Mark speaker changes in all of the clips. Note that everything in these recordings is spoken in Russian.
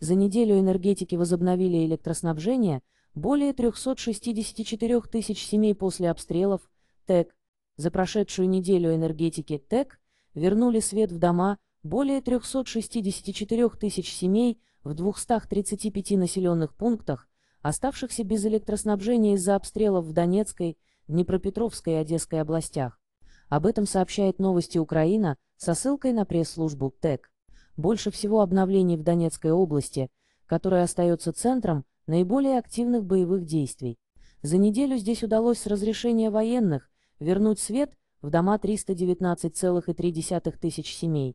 Speaker 1: За неделю энергетики возобновили электроснабжение более 364 тысяч семей после обстрелов, ТЭК. За прошедшую неделю энергетики ТЭК вернули свет в дома более 364 тысяч семей в 235 населенных пунктах, оставшихся без электроснабжения из-за обстрелов в Донецкой, Днепропетровской и Одесской областях. Об этом сообщает новости Украина со ссылкой на пресс-службу ТЭК. Больше всего обновлений в Донецкой области, которая остается центром наиболее активных боевых действий. За неделю здесь удалось с разрешения военных вернуть свет в дома 319,3 тысяч семей.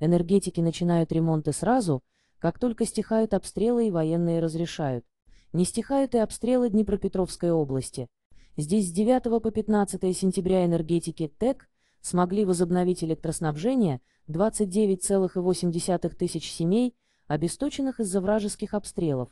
Speaker 1: Энергетики начинают ремонты сразу, как только стихают обстрелы и военные разрешают. Не стихают и обстрелы Днепропетровской области. Здесь с 9 по 15 сентября энергетики ТЭК смогли возобновить электроснабжение 29,8 тысяч семей, обесточенных из-за вражеских обстрелов.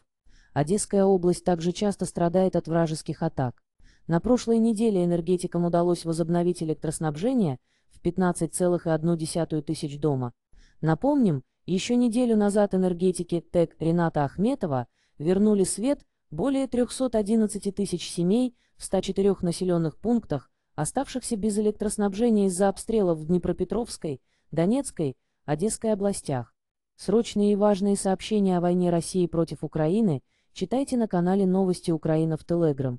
Speaker 1: Одесская область также часто страдает от вражеских атак. На прошлой неделе энергетикам удалось возобновить электроснабжение в 15,1 тысяч дома. Напомним, еще неделю назад энергетики ТЭК Рената Ахметова вернули свет более 311 тысяч семей в 104 населенных пунктах оставшихся без электроснабжения из-за обстрелов в Днепропетровской, Донецкой, Одесской областях. Срочные и важные сообщения о войне России против Украины читайте на канале «Новости Украина» в Телеграм.